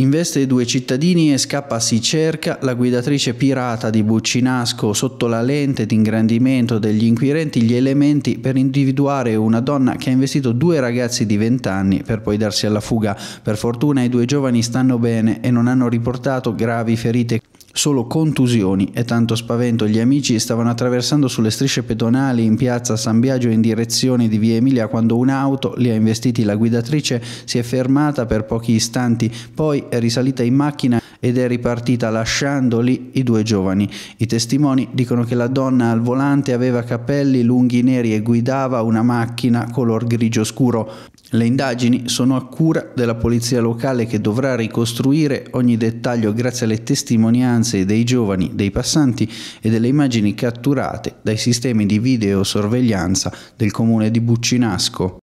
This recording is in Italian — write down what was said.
Investe due cittadini e scappa a Si Cerca, la guidatrice pirata di Buccinasco sotto la lente d'ingrandimento degli inquirenti gli elementi per individuare una donna che ha investito due ragazzi di 20 anni per poi darsi alla fuga. Per fortuna i due giovani stanno bene e non hanno riportato gravi ferite solo contusioni e tanto spavento. Gli amici stavano attraversando sulle strisce pedonali in piazza San Biagio in direzione di via Emilia quando un'auto li ha investiti. La guidatrice si è fermata per pochi istanti, poi è risalita in macchina ed è ripartita lasciando lì i due giovani. I testimoni dicono che la donna al volante aveva capelli lunghi neri e guidava una macchina color grigio scuro. Le indagini sono a cura della polizia locale che dovrà ricostruire ogni dettaglio grazie alle testimonianze dei giovani, dei passanti e delle immagini catturate dai sistemi di videosorveglianza del comune di Buccinasco.